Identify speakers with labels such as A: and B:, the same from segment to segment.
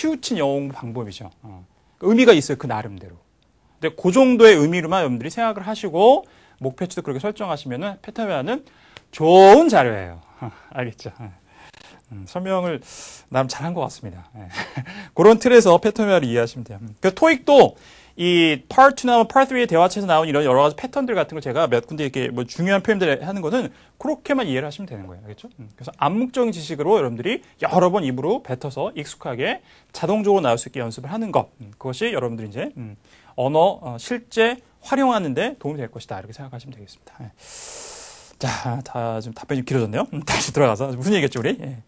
A: 치우친 영웅 방법이죠. 어. 그러니까 의미가 있어요. 그 나름대로. 근데 그 정도의 의미로만 여러분들이 생각을 하시고 목표치도 그렇게 설정하시면은 패턴면은 좋은 자료예요. 알겠죠? 예. 음, 설명을 나름 잘한 것 같습니다. 예. 그런 틀에서 패턴면을 이해하시면 돼요. 음, 그 토익도 이 p a 파트2나 p a 파트3의 대화체에서 나온 이런 여러 가지 패턴들 같은 걸 제가 몇 군데 이렇게 뭐 중요한 표현들 하는 거는 그렇게만 이해를 하시면 되는 거예요. 알겠죠? 음. 그래서 암묵적인 지식으로 여러분들이 여러 번 입으로 뱉어서 익숙하게 자동적으로 나올 수 있게 연습을 하는 것. 음. 그것이 여러분들이 이제 음, 언어 어, 실제 활용하는데 도움이 될 것이다. 이렇게 생각하시면 되겠습니다. 예. 자, 다 지금 답변이 좀 길어졌네요. 다시 들어가서 무슨 얘기했죠, 우리? 예.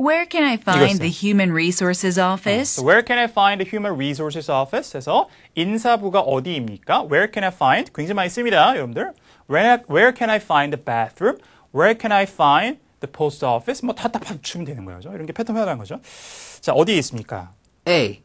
A: Where can I find the Human Resources Office? So where can I find the Human Resources Office? 해서 인사부가 어디입니까? Where can I find? 굉장히 많이 씁니다, 여러분들. Where, where can I find the bathroom? Where can I find the post office? 뭐 다다 주면 되는 거죠. 이런 게 패턴 회화라는 거죠. 자, 어디에 있습니까? A.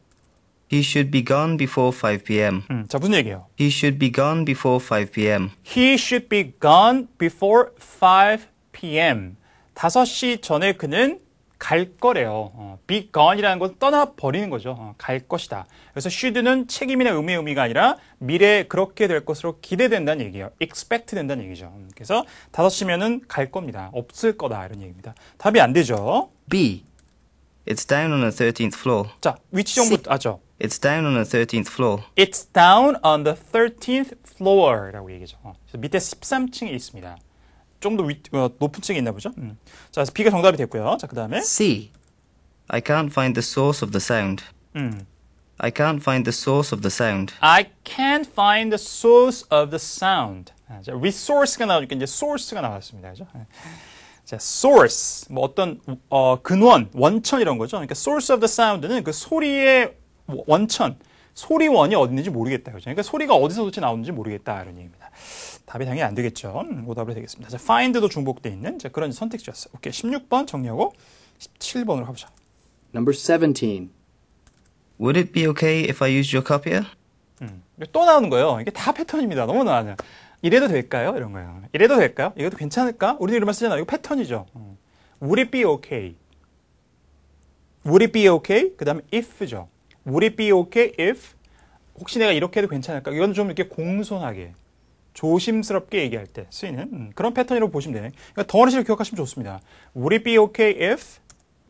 B: He should be gone before 5 p.m. 음, 자, 무슨 얘기예요? He should be gone before 5 p.m.
A: He should be gone before 5 p.m. 5시 전에 그는 갈 거래요. 어, be gone이라는 것은 떠나버리는 거죠. 어, 갈 것이다. 그래서 should는 책임이나 의무의 의미가 아니라 미래에 그렇게 될 것으로 기대된다는 얘기예요. expect 된다는 얘기죠. 음, 그래서 다섯 시면은 갈 겁니다. 없을 거다. 이런 얘기입니다. 답이 안 되죠.
B: B. It's down on the 13th floor. 자, 위치 정보
A: 아죠? It's down
B: on the 13th floor.
A: It's down on the 13th floor라고 얘기죠. 어, 밑에 13층에 있습니다. 좀더 어, 높은 층에 있나 보죠. 음. 자, 그래서 B가 정답이 됐고요. 자, 그다음에 C. I can't find the source of
B: the sound. 음. I can't find the source of the sound.
A: I can't find the source of the sound. 아, 자, resource가 나오니까 이제 source가 나왔습니다. 그죠? 자, source 뭐 어떤 어, 근원, 원천 이런 거죠. 그러니까 source of the sound는 그 소리의 원천, 소리원이 어디 있는지 모르겠다. 그죠? 그러니까 소리가 어디서 도대체 나오는지 모르겠다. 이런 얘기입니다. 답이 당연히 안 되겠죠. 오답으로 되겠습니다. 자, find도 중복되어 있는 자, 그런 선택지였어요. 오케이. 16번 정리하고 17번으로 가보자. Number 17. Would it be okay if I used your copier? 음, 또 나오는 거예요. 이게 다 패턴입니다. 너무나 아요 이래도 될까요? 이런 거예요. 이래도 될까요? 이것도 괜찮을까? 우리도 이런 말 쓰잖아요. 이거 패턴이죠. 음. Would it be okay? Would it be okay? 그 다음에 if죠. Would it be okay if 혹시 내가 이렇게 해도 괜찮을까? 이건 좀 이렇게 공손하게 조심스럽게 얘기할 때 쓰이는 음, 그런 패턴이라고 보시면 되네요. 그러니까 덩어리식을 기억하시면 좋습니다. Would it be okay if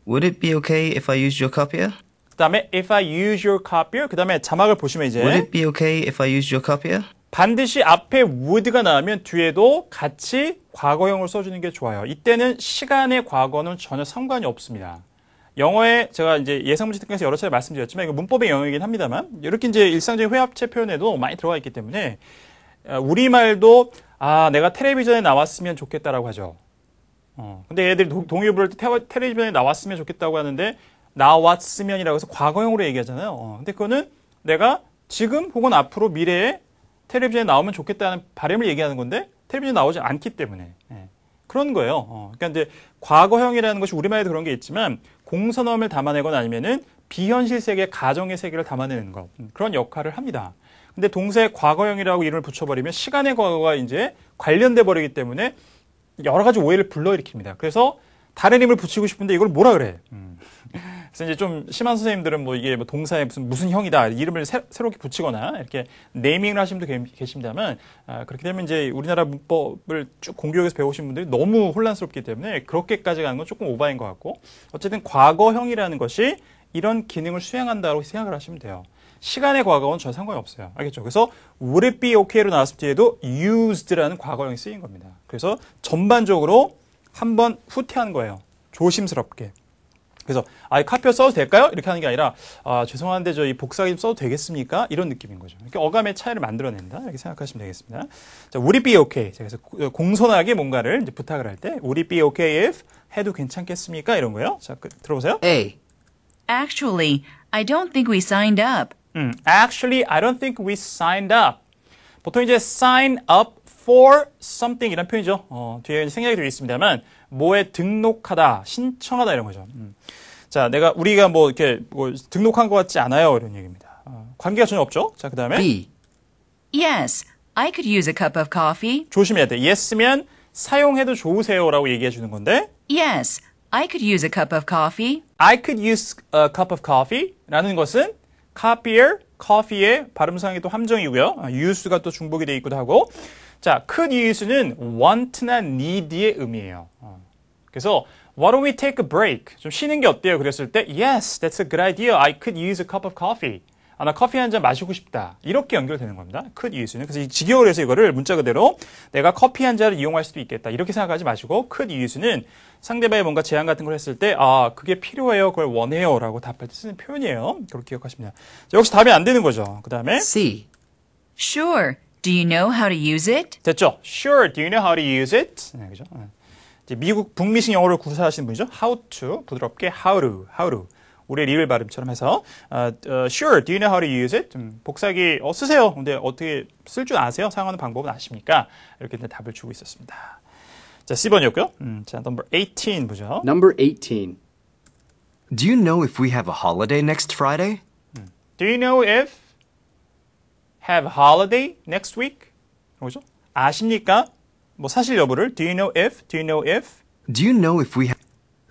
B: Would it be okay if I use your copier?
A: 그다음에 if I use your copier 그다음에 자막을 보시면 이제 Would it
B: be okay if I use your copier?
A: 반드시 앞에 would가 나오면 뒤에도 같이 과거형을 써주는 게 좋아요. 이때는 시간의 과거는 전혀 상관이 없습니다. 영어에 제가 이제 예상문제 특강에서 여러 차례 말씀드렸지만 이거 문법의 영역이긴 합니다만 이렇게 이제 일상적인 회합체 표현에도 많이 들어가 있기 때문에 아, 우리말도 아 내가 텔레비전에 나왔으면 좋겠다라고 하죠. 어, 근데 애들이 동요 부를 때 텔레비전에 나왔으면 좋겠다고 하는데 나왔으면이라고 해서 과거형으로 얘기하잖아요. 어, 근데 그거는 내가 지금 혹은 앞으로 미래에 텔레비전에 나오면 좋겠다는 바람을 얘기하는 건데 텔레비전에 나오지 않기 때문에 예. 그런 거예요. 어, 그러니까 이제 과거형이라는 것이 우리말에도 그런 게 있지만 공선함을 담아내거나 아니면은 비현실 세계 가정의 세계를 담아내는 것 음, 그런 역할을 합니다. 근데 동사의 과거형이라고 이름을 붙여버리면 시간의 과거가 이제 관련돼 버리기 때문에 여러 가지 오해를 불러일으킵니다. 그래서 다른 힘을 붙이고 싶은데 이걸 뭐라 그래? 음. 그래서 이제 좀 심한 선생님들은 뭐 이게 뭐 동사에 무슨 무슨 형이다 이름을 새, 롭게 붙이거나 이렇게 네이밍을 하시는 분도 계신다면 아, 그렇게 되면 이제 우리나라 문법을 쭉 공교육에서 배우신 분들이 너무 혼란스럽기 때문에 그렇게까지 가는 건 조금 오바인 것 같고 어쨌든 과거형이라는 것이 이런 기능을 수행한다고 생각을 하시면 돼요. 시간의 과거는 전혀 상관이 없어요. 알겠죠? 그래서 would it be okay로 나왔을 때에도 used라는 과거형이 쓰인 겁니다. 그래서 전반적으로 한번 후퇴한 거예요. 조심스럽게. 그래서 아예 카피어 써도 될까요? 이렇게 하는 게 아니라 아, 죄송한데 저 이 복사기 좀 써도 되겠습니까? 이런 느낌인 거죠. 이렇게 어감의 차이를 만들어낸다 이렇게 생각하시면 되겠습니다. 자, would it be okay? 그래서 어, 공손하게 뭔가를 이제 부탁을 할때 would it be okay if 해도 괜찮겠습니까? 이런 거요. 자, 그, 들어보세요. A. Actually, I don't think we signed up. 음, actually, I don't think we signed up. 보통 이제 sign up for something 이런 표현이죠. 어, 뒤에 생략이 되어 있습니다만 뭐에 등록하다, 신청하다 이런 거죠. 음. 자, 내가 우리가 뭐 이렇게 뭐 등록한 것 같지 않아요 이런 얘기입니다. 어, 관계가 전혀 없죠. 자, 그다음에 B. Yes, I could use a cup of coffee. 조심해야 돼. Yes면 사용해도 좋으세요라고 얘기해 주는 건데. Yes, I could use a cup of coffee. I could use a cup of coffee라는 것은 copier, coffee의 발음상에도 함정이고요. use가 아, 또 중복이 돼 있기도 하고. 자, could use는 want나 need의 의미예요. 어. 그래서 Why don't we take a break? 좀 쉬는 게 어때요? 그랬을 때 Yes, that's a good idea. I could use a cup of coffee. 아, 나 커피 한 잔 마시고 싶다. 이렇게 연결되는 겁니다. could use는. 그래서 이 지겨울 해서 이거를 문자 그대로 내가 커피 한 잔을 이용할 수도 있겠다. 이렇게 생각하지 마시고 could use는 상대방이 뭔가 제안 같은 걸 했을 때 아, 그게 필요해요. 그걸 원해요. 라고 답할 때 쓰는 표현이에요. 그렇게 기억하십니다. 자, 역시 답이 안 되는 거죠. 그 다음에 C. Sure. Do you know how to use it? 됐죠? Sure. Do you know how to use it? 네, 그죠? 이제 미국 북미식 영어를 구사하신 분이죠. How to 부드럽게 how to how to 우리 리을 발음처럼 해서 uh, uh, Sure. Do you know how to use it? 복사기 어, 쓰세요. 근데 어떻게 쓸 줄 아세요? 사용하는 방법은 아십니까? 이렇게 답을 주고 있었습니다. 자, 1 0번이었고요 음, 자, number 18 보죠. Number 18. Do you know if we have a holiday next Friday? Do you know if have holiday next week? 뭐죠? 아십니까? 뭐 사실 여부를 do you know if? do you know if? do you know if we have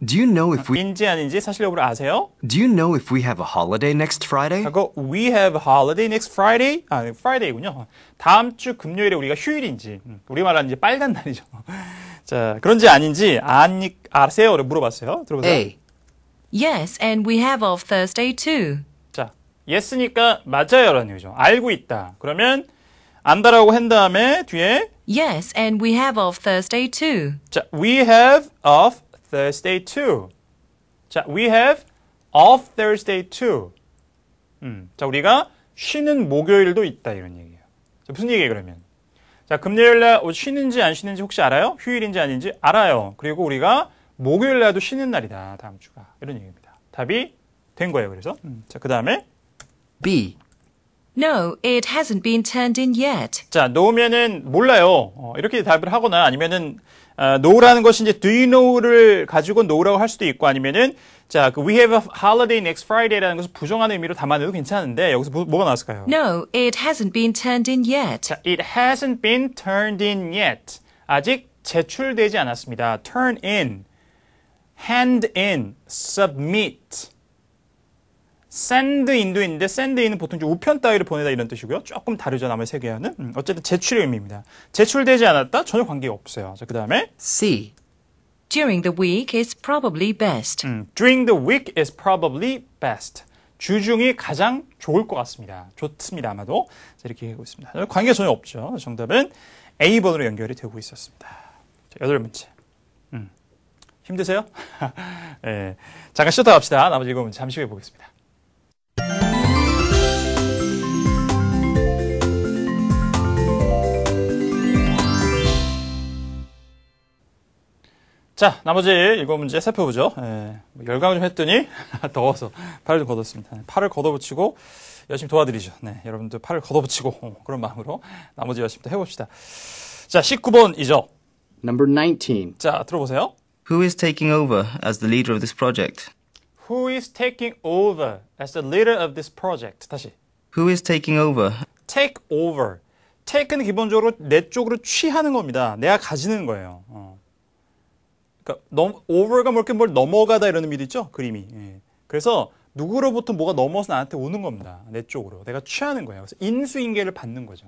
A: Do you know if we 인지 아닌지 사실 여부를 아세요? Do you know if we have a holiday next Friday? 하고 we have a holiday next Friday? 아, Friday군요. 다음 주 금요일에 우리가 휴일인지 우리말로 이제 빨간 날이죠. 자, 그런지 아닌지 아니 아세요 물어봤어요. 들어보세요. A.
C: Yes, and we have off Thursday
A: too. yes니까 맞아요라는 얘기죠. 알고 있다. 그러면 안다라고 한 다음에 뒤에 Yes, and we have off Thursday too. 자, we have off Thursday too. 자, we have off Thursday too. 음, 자, 우리가 쉬는 목요일도 있다 이런 얘기예요. 자, 무슨 얘기예요, 그러면? 자, 금요일 날 쉬는지 안 쉬는지 혹시 알아요? 휴일인지 아닌지 알아요. 그리고 우리가 목요일 날도 쉬는 날이다, 다음 주가. 이런 얘기입니다. 답이 된 거예요, 그래서. 음, 자, 그 다음에 B.
C: No, it hasn't been turned in yet.
A: 자, no면은 몰라요. 어, 이렇게 답을 하거나 아니면은 어, no라는 것이 이제 do you know를 가지고 no라고 할 수도 있고 아니면은 자, 그 we have a holiday next Friday라는 것을 부정하는 의미로 담아내도 괜찮은데 여기서 뭐, 가 나왔을까요? No, it hasn't been turned in yet. 자, it hasn't been turned in yet. 아직 제출되지 않았습니다. turn in, hand in, submit. 샌드인도인데 샌드인은 보통 좀 우편 따위를 보내다 이런 뜻이고요. 조금 다르죠. 남을 세계하는. 음, 어쨌든 제출의 의미입니다. 제출되지 않았다? 전혀 관계가 없어요. 자, 그 다음에 C. During the week is probably best. 음, during the week is probably best. 주중이 가장 좋을 것 같습니다. 좋습니다. 아마도. 자, 이렇게 하고 있습니다. 관계 전혀 없죠. 정답은 A번으로 연결이 되고 있었습니다. 자, 여덟 번째. 음. 힘드세요? 네. 잠깐 쉬었다 갑시다. 나머지 일곱 잠시 후에 보겠습니다. 자, 나머지 일곱 문제 살펴보죠. 예, 뭐 열강을 좀 했더니 더워서 팔을 좀 걷었습니다. 네, 팔을 걷어붙이고 열심히 도와드리죠. 네, 여러분들 팔을 걷어붙이고 어, 그런 마음으로 나머지 열심히 또 해봅시다. 자, 19번이죠. Number 19. 자, 들어보세요.
B: Who is taking over as the leader of this project?
A: Who is taking over as the leader of this project? 다시.
B: Who is taking over?
A: Take over. Take는 기본적으로 내 쪽으로 취하는 겁니다. 내가 가지는 거예요. 어. 그러니까 넘, over가 뭘게뭘 넘어가다 이런 의미도 죠 그림이. 예. 그래서 누구로부터 뭐가 넘어서 나한테 오는 겁니다. 내 쪽으로. 내가 취하는 거예요. 그래서 인수인계를 받는 거죠.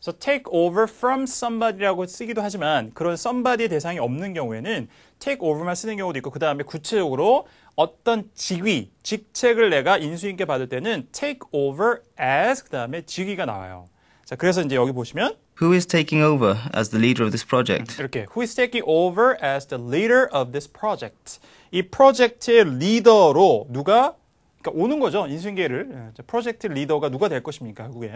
A: 그래서 take over from somebody라고 쓰기도 하지만 그런 s o m e b o d y 대상이 없는 경우에는 take over만 쓰는 경우도 있고 그 다음에 구체적으로 어떤 직위, 직책을 내가 인수인계 받을 때는 take over as 그 다음에 직위가 나와요. 자, 그래서 이제 여기 보시면
B: Who is taking over as the leader of this project?
A: 이렇게 Who is taking over as the leader of this project? 이 프로젝트의 리더로 누가 그러니까 오는 거죠. 인수인계를 프로젝트 리더가 누가 될 것입니까? 결국에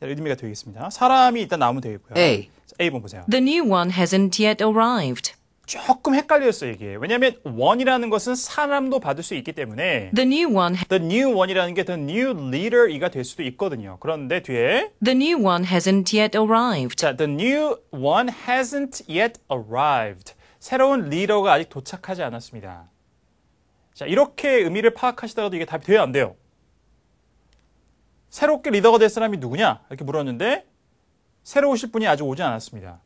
A: 의미가 되겠습니다. 사람이 일단 나오면 되겠고요. A. A 번 보세요. The
C: new one hasn't yet arrived. 조금 헷갈렸어
A: 얘기해 왜냐하면 one이라는 것은 사람도 받을 수 있기 때문에 the new one the new one이라는 게 the new leader이가 될 수도 있거든요. 그런데 뒤에 the new one hasn't yet arrived. 자, the new one hasn't yet arrived. 새로운 리더가 아직 도착하지 않았습니다. 자, 이렇게 의미를 파악하시더라도 이게 답이 돼야 안 돼요. 새롭게 리더가 될 사람이 누구냐? 이렇게 물었는데 새로 오실 분이 아직 오지 않았습니다.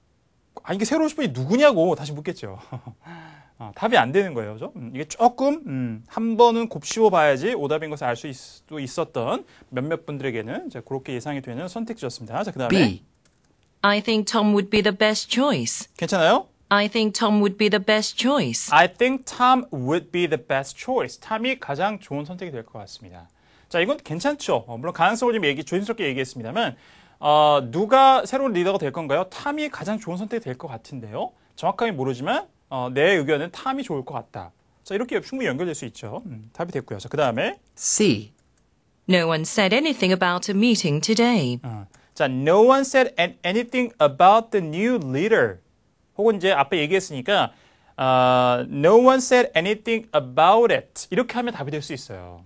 A: 아, 이게 새로운 신분이 누구냐고 다시 묻겠죠. 어, 답이 안 되는 거예요. 그죠? 음, 이게 조금, 음, 한 번은 곱씹어 봐야지 오답인 것을 알 수 있었던 몇몇 분들에게는 이제 그렇게 예상이 되는 선택지였습니다. 자, 그 다음에. B.
C: I think Tom would be the best choice. 괜찮아요? I think Tom would be the best
A: choice. I think Tom would be the best choice. 탐이 가장 좋은 선택이 될 것 같습니다. 자, 이건 괜찮죠. 어, 물론 가능성을 좀 얘기, 조심스럽게 얘기했습니다만, 어, 누가 새로운 리더가 될 건가요? 탐이 가장 좋은 선택이 될 것 같은데요. 정확하게 모르지만 어, 내 의견은 탐이 좋을 것 같다. 자 이렇게 충분히 연결될 수 있죠. 음, 답이 됐고요. 자그 다음에 C.
C: No one said anything about a meeting today. 어,
A: 자 No one said anything about the new leader. 혹은 이제 앞에 얘기했으니까 u 어, No one said anything about it. 이렇게 하면 답이 될 수 있어요.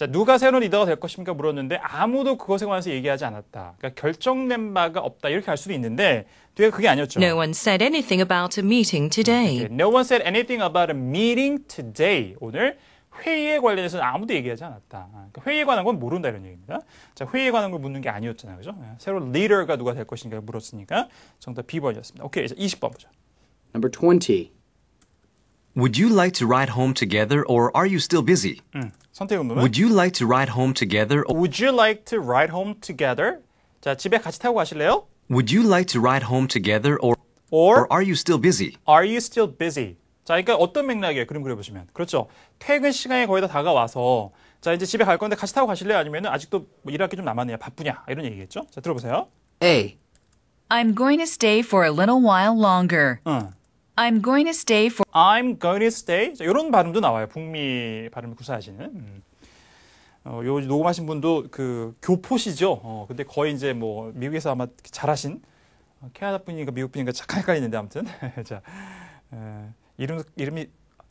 A: 자, 누가 새로운 리더가 될 것입니까? 물었는데 아무도 그것에 관해서 얘기하지 않았다. 그러니까 결정된 바가 없다. 이렇게 할 수도 있는데 뒤에 그게 아니었죠. No one said anything about a meeting today. 네, no one said anything about a meeting today. 오늘 회의에 관련해서는 아무도 얘기하지 않았다. 그러니까 회의에 관한 건 모른다 이런 얘기입니다. 자, 회의에 관한 걸 묻는 게 아니었잖아요. 그죠? 네, 새로운 리더가 누가 될 것인가 물었으니까 정답 B번이었습니다. 오케이. 이 20번 보죠. Number 20. Would you like to ride home together or are you still busy? 음, 선택의 문법은 Would you like to ride home together or Would you like to ride home together? 자, 집에 같이 타고 가실래요? would you like to ride home together or Or or are you still busy? Are you still busy? 자, 그러니까 어떤 맥락이에요? 그림 그려보시면. 그렇죠. 퇴근 시간이 거의 다 다가와서 자, 이제 집에 갈 건데 같이 타고 가실래요? 아니면 아직도 뭐 일할 게 좀 남았느냐? 바쁘냐? 이런 얘기겠죠? 자, 들어보세요. A.
C: I'm going to stay for a little while longer.
A: 응. I'm going to stay for I'm going to stay. 자, 이런 발음도 나와요. 북미 발음을 구사하시는. 음. 어, 요 녹음하신 분도 그 교포시죠. 어, 근데 거의 이제 뭐 미국에서 아마 잘하신 어, 캐나다 분이니까 미국 분이니까 착하게 깔리는데 아무튼 자 에, 이름 이름이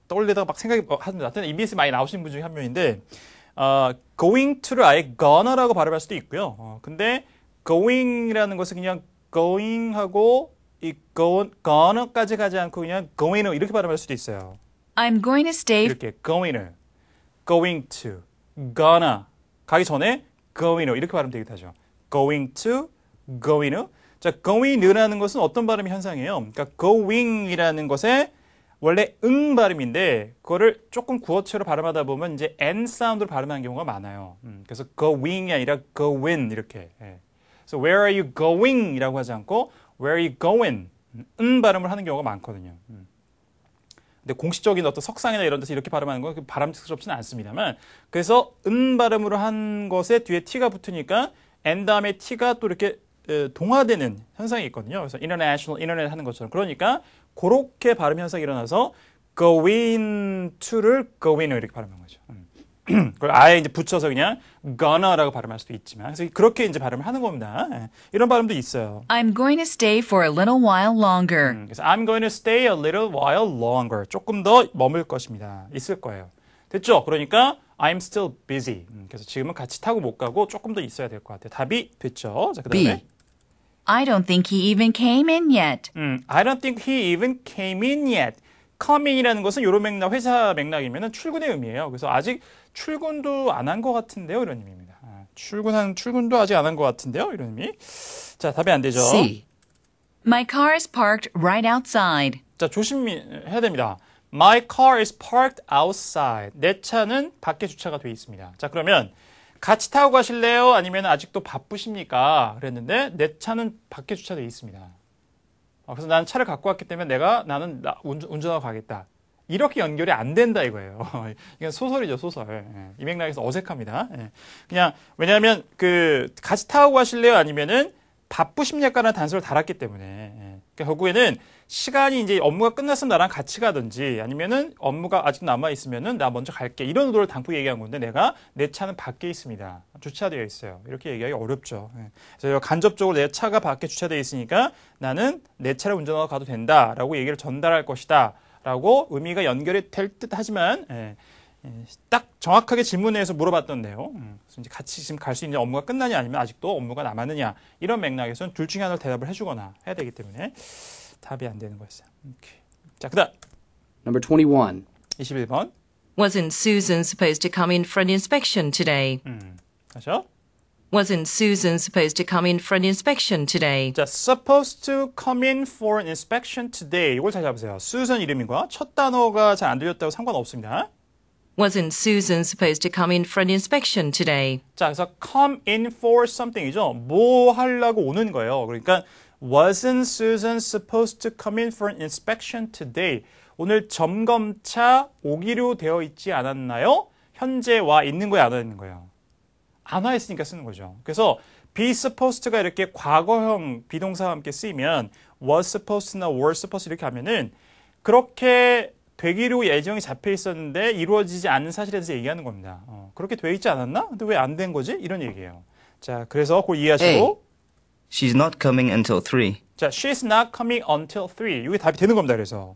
A: 떠올리다가 막 생각이 어, 합니다. 하여튼 EBS 많이 나오신 분 중에 한 명인데 어, going to를 아예 gona라고 발음할 수도 있고요. 어, 근데 going이라는 것은 그냥 going하고 이 go, gonna까지 가지 않고 그냥 going 이렇게 발음할 수도 있어요.
C: I'm going to stay. 이렇게
A: going to, going to, gonna 가기 전에 going 이렇게 발음되기도 하죠. going to, going 자, going t 라는 것은 어떤 발음의 현상이에요? 그러니까 going이라는 것에 원래 응 발음인데 그거를 조금 구어체로 발음하다 보면 이제 n 사운드로 발음하는 경우가 많아요. 음, 그래서 going이 아니라 go in 이렇게. 예. So where are you going? 이라고 하지 않고 where you going? 음 발음을 하는 경우가 많거든요. 음. 근데 공식적인 어떤 석상이나 이런 데서 이렇게 발음하는 건 바람직스럽지는 않습니다만 그래서 음 발음으로 한 것에 뒤에 t가 붙으니까 n 다음에 t가 또 이렇게 동화되는 현상이 있거든요. 그래서 international, internet 하는 것처럼 그러니까 그렇게 발음 현상이 일어나서 going to를 going 이렇게 발음한 거죠. 음. 그걸 아예 이제 붙여서 그냥 gonna라고 발음할 수도 있지만 그래서 그렇게 이제 발음을 하는 겁니다. 이런 발음도 있어요.
C: I'm going to stay for a little while longer. 음,
A: 그래서 I'm going to stay a little while longer. 조금 더 머물 것입니다. 있을 거예요. 됐죠? 그러니까 I'm still busy. 음, 그래서 지금은 같이 타고 못 가고 조금 더 있어야 될 것 같아요. 답이 됐죠? 자, 그다음에 B. I don't think he even came in yet. 음, I don't think he even came in yet. 커밍이라는 것은 요런 맥락, 회사 맥락이면 출근의 의미예요. 그래서 아직 출근도 안 한 것 같은데요. 이런 의미입니다. 아, 출근한, 출근도 아직 안 한 것 같은데요. 이런 의미. 자, 답이 안 되죠. C. My car is parked right outside. 자, 조심해야 됩니다. My car is parked outside. 내 차는 밖에 주차가 되어 있습니다. 자, 그러면 같이 타고 가실래요? 아니면 아직도 바쁘십니까? 그랬는데 내 차는 밖에 주차되어 있습니다. 어, 그래서 나는 차를 갖고 왔기 때문에 내가 나는 나, 운전, 운전하고 가겠다. 이렇게 연결이 안 된다 이거예요. 이건 소설이죠, 소설. 예, 예. 이 맥락에서 어색합니다. 예. 그냥 왜냐하면 그 같이 타고 가실래요? 아니면은 바쁘십니까라는 단서를 달았기 때문에 그러니까 결국에는 시간이 이제 업무가 끝났으면 나랑 같이 가든지 아니면은 업무가 아직 남아 있으면은 나 먼저 갈게 이런 의도를 담고 얘기한 건데 내가 내 차는 밖에 있습니다. 주차되어 있어요. 이렇게 얘기하기 어렵죠. 예. 그래서 간접적으로 내 차가 밖에 주차되어 있으니까 나는 내 차를 운전하고 가도 된다라고 얘기를 전달할 것이다. 라고 의미가 연결이 될 듯 하지만 예. 예, 딱 정확하게 질문에서 물어봤던데요. 음. 그래서 이제 같이 지금 갈 수 있는 업무가 끝나냐 아니면 아직도 업무가 남았느냐 이런 맥락에서는 둘 중에 하나를 대답을 해주거나 해야 되기 때문에 답이 안 되는 거였어요. 오케이. 자, 그다음.
C: Number 21. 21번. Wasn't Susan supposed to come in for an inspection today?
A: 음. 다시요. Wasn't Susan supposed to come in for an inspection today? 자, supposed to come in for an inspection today. 이걸 잘 잡으세요. Susan 이름과 첫 단어가 잘 안 들렸다고 상관없습니다.
C: Wasn't Susan supposed to come in for an inspection
A: today? 자, 그래서 come in for something이죠. 뭐 하려고 오는 거예요. 그러니까 Wasn't Susan supposed to come in for an inspection today? 오늘 점검차 오기로 되어 있지 않았나요? 현재 와 있는 거야안 와 있는 거야안 와 있으니까 쓰는 거죠. 그래서 be supposed가 이렇게 과거형 비동사와 함께 쓰이면 was supposed나 were supposed 이렇게 하면은 그렇게 되기로 예정이 잡혀 있었는데 이루어지지 않는 사실에 대해서 얘기하는 겁니다. 어, 그렇게 돼 있지 않았나? 근데 왜 안 된 거지? 이런 얘기예요. 자,
B: 그래서 그걸 이해하시고 에이. 네. She's not coming until 3.
A: 자, she's not coming until 3. 이게 답이 되는 겁니다. 그래서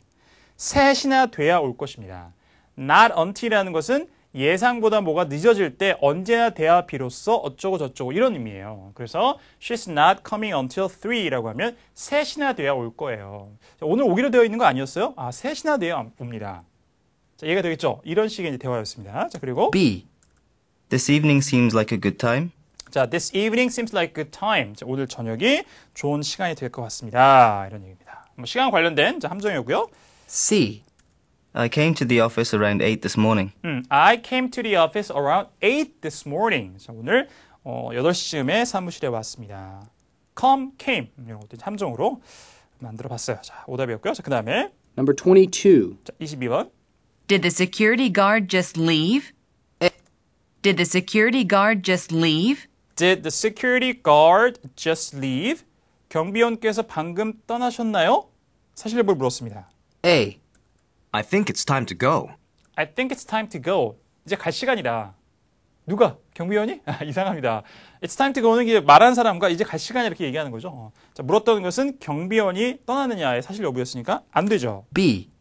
A: 셋이나 돼야 올 것입니다. not until이라는 것은 예상보다 뭐가 늦어질 때 언제나 돼야 비로소 어쩌고 저쩌고 이런 의미예요. 그래서 she's not coming until 3라고 하면 셋이나 돼야 올 거예요. 자, 오늘 오기로 되어 있는 거 아니었어요? 아, 셋이나 돼야 옵니다. 자, 이해가 되겠죠? 이런 식의 대화였습니다. 자, 그리고 B.
B: This evening seems like a good time.
A: 자, this evening seems like good time. 자, 오늘 저녁이 좋은 시간이 될 것 같습니다. 이런 얘기입니다. 뭐 시간 관련된 자, 함정이었고요. C.
B: I came to the office around 8 this morning.
A: 음, I came to the office around 8 this morning. 자, 오늘 어, 8시쯤에 사무실에 왔습니다. come, came 이런 것들 함정으로 만들어 봤어요. 자, 오답이었고요. 자, 그다음에 number 22. 자, 22번. Did the security guard just leave? Did the security guard just leave? Did the security guard just leave? 경비원께서 방금 떠나셨나요? 사실을 물었습니다. A. I think it's time to go. I think it's time to go. 이제 갈 시간이다. 누가? 경비원이? 이상합니다. It's time to go는 말한 사람과 이제 갈 시간이 이렇게 얘기하는 거죠. 자, 물었던 것은 경비원이 떠나느냐의 사실 여부였으니까 안 되죠. B.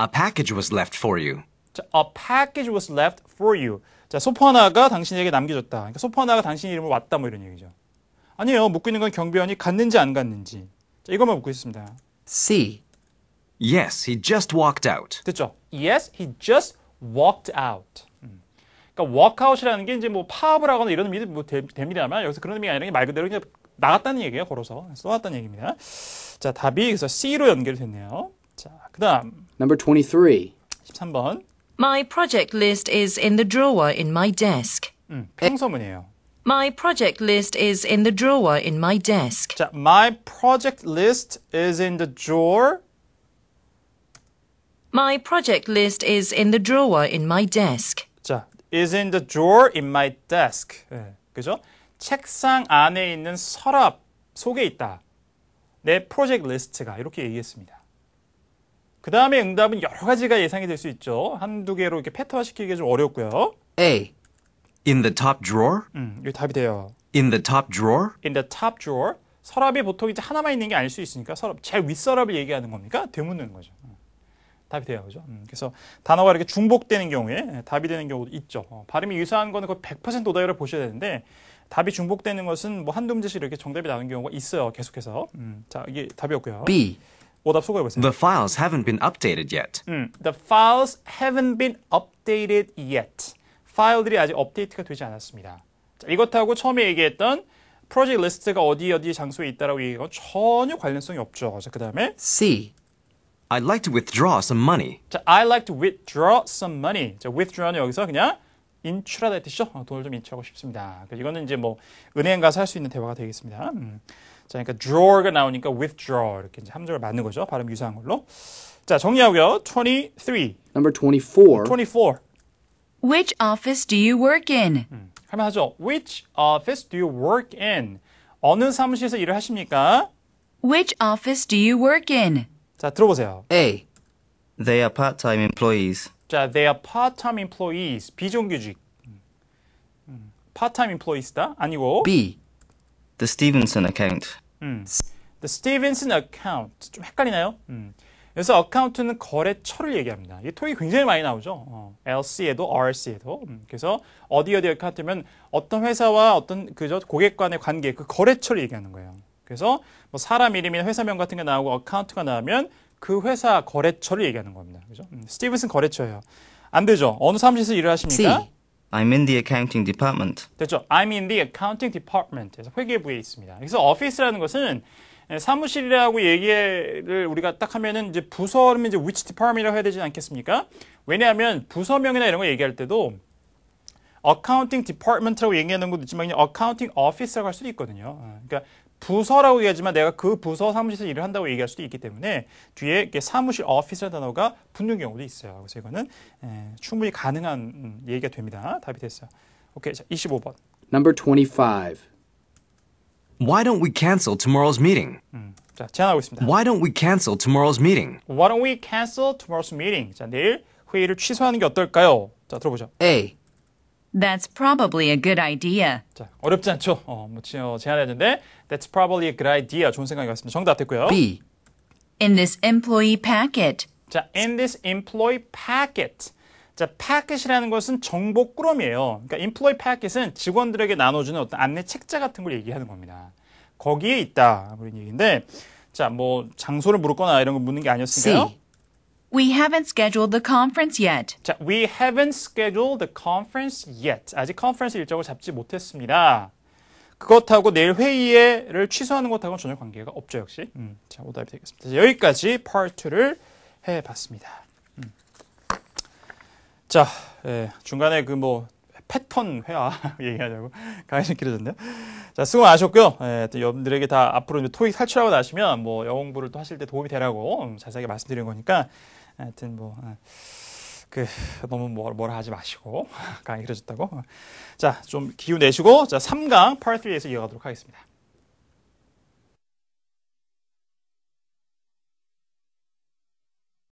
A: A package was left for you. 자, a package was left for you. 자, 소포 하나가 당신에게 남겨졌다. 그러니까 소포 하나가 당신 이름을 왔다 뭐 이런 얘기죠. 아니에요. 묻고 있는 건 경비원이 갔는지 안 갔는지. 자, 이것만 묻고 있습니다. C. Yes, he just walked out. 됐죠? Yes, he just walked out. 음. 그러니까 walk out이라는 게 이제 뭐 파업을 하거나 이런 의미도 뭐 되, 됩니다만 여기서 그런 의미가 아니라 말 그대로 그냥 나갔다는 얘기예요. 걸어서 써왔다는 얘기입니다. 자, 답이 그래서 C로 연결됐네요. 자, 그다음 number 23. 13번.
C: My project list is in the drawer in my desk.
A: 음, 평서문이에요.
C: My project list is in the drawer in my desk.
A: 자, my project list is in the drawer. My
C: project list is in the drawer in my desk.
A: 자, is in the drawer in my desk. 네, 그죠? 책상 안에 있는 서랍 속에 있다. 내 프로젝트 리스트가 이렇게 얘기했습니다. 그 다음에 응답은 여러 가지가 예상이 될 수 있죠. 한두 개로 이렇게 패턴화시키기가 좀 어렵고요. A. In the top drawer? 음, 이게 답이 돼요. In the top drawer? In the top drawer. 서랍이 보통 이제 하나만 있는 게 아닐 수 있으니까 서랍, 제 윗서랍을 얘기하는 겁니까? 되묻는 거죠. 음, 답이 돼요. 그죠? 음, 그래서 단어가 이렇게 중복되는 경우에 예, 답이 되는 경우도 있죠. 어, 발음이 유사한 거는 거의 100% 오다이를 보셔야 되는데 답이 중복되는 것은 뭐 한두 문제씩 이렇게 정답이 나오는 경우가 있어요. 계속해서. 음, 자, 이게 답이었고요. B. 오답 소개해보세요. The files haven't been updated yet. 음, the files haven't been updated yet. 파일들이 아직 업데이트가 되지 않았습니다. 자, 이것하고 처음에 얘기했던 프로젝트 리스트가 어디 어디 장소에 있다라고 얘기한 건 전혀 관련성이 없죠. 자, 그다음에 C.
B: I'd like to withdraw some money.
A: 자, I'd like to withdraw some money. 자, withdraw는 여기서 그냥 인출하다 뜻이죠. 어, 돈을 좀 인출하고 싶습니다. 이거는 이제 뭐 은행 가서 할수 있는 대화가 되겠습니다. 음. 자, 그러니까 draw가 나오니까 withdraw 이렇게 이제 함정을 맞는 거죠. 발음 유사한 걸로. 자, 정리하고요. 23. Number 24. 24.
C: Which office do you work in? 음,
A: 할만하죠. Which office do you work in? 어느 사무실에서 일을 하십니까? Which office do you work in? 자, 들어보세요. A. They are
B: part-time employees.
A: 자, they are part-time employees. 비정규직. 음, part-time employees다? 아니고 B.
B: The Stevenson account.
A: 음. The Stevenson account. 좀 헷갈리나요? 음. 그래서 어카운트는 거래처를 얘기합니다. 이게 통이 굉장히 많이 나오죠. 어, LC에도 RC에도. 음, 그래서 어디 어디 어카운트면 어떤 회사와 어떤 그저 고객 간의 관계, 그 거래처를 얘기하는 거예요. 그래서 뭐 사람 이름이나 회사명 같은 게 나오고 어카운트가 나오면 그 회사 거래처를 얘기하는 겁니다. 그죠? 음, 스티븐슨 거래처예요. 안 되죠. 어느 사무실에서 일을 하십니까? C. I'm in the accounting department. 됐죠? I'm in the accounting department에서 회계부에 있습니다. 그래서 office라는 것은 사무실이라고 얘기를 우리가 딱 하면은 이제 부서면 이제 which department이라고 해야 되지 않겠습니까? 왜냐하면 부서명이나 이런 거 얘기할 때도 accounting department라고 얘기하는 것도 있지만 그냥 accounting office라고 할 수도 있거든요. 그러니까 부서라고 얘기하지만 내가 그 부서 사무실에서 일을 한다고 얘기할 수도 있기 때문에 뒤에 사무실 어피스라는 단어가 붙는 경우도 있어요. 그래서 이거는 충분히 가능한 음, 얘기가 됩니다. 답이 됐어요. 오케이, 자, 25번. Number 25. Why don't we cancel tomorrow's meeting? 음, 자, 제안하고 있습니다. Why don't we cancel tomorrow's meeting? Why don't we cancel tomorrow's meeting? 자, 내일 회의를 취소하는 게 어떨까요? 자, 들어보죠. A.
C: That's probably a good idea. 자,
A: 어렵지 않죠? 어, 뭐 제안해야 되는데 That's probably a good idea. 좋은 생각이었습니다. 정답 됐고요. B. In this employee packet. 자, in this employee packet. 자, packet이라는 것은 정보 꾸러미예요. 그러니까 employee packet은 직원들에게 나눠주는 어떤 안내 책자 같은 걸 얘기하는 겁니다. 거기에 있다. 그런 얘기인데 자, 뭐 장소를 물거나 이런 거 묻는 게 아니었으니까요. C. We haven't scheduled the conference yet. 자, we haven't scheduled the conference yet. 아직 컨퍼런스 일정을 잡지 못했습니다. 그것하고 내일 회의를 취소하는 것하고는 전혀 관계가 없죠, 역시. 음, 자, 오답이 되겠습니다. 자, 여기까지 part 2를 해봤습니다. 음. 자, 예, 중간에 그 뭐, 패턴 회화 얘기하자고 강의실 길어졌네요. 자, 수고 많으셨고요. 예, 여러분들에게 다 앞으로 토익 탈출하고 나시면 뭐 영어 공부를 또 하실 때 도움이 되라고 음, 자세하게 말씀드린 거니까 하여튼 뭐. 아, 그 너무 뭐, 뭐라 하지 마시고 강의 길어졌다고 어. 자좀 기운 내시고 자 3강 파트 3에서 이어가도록 하겠습니다.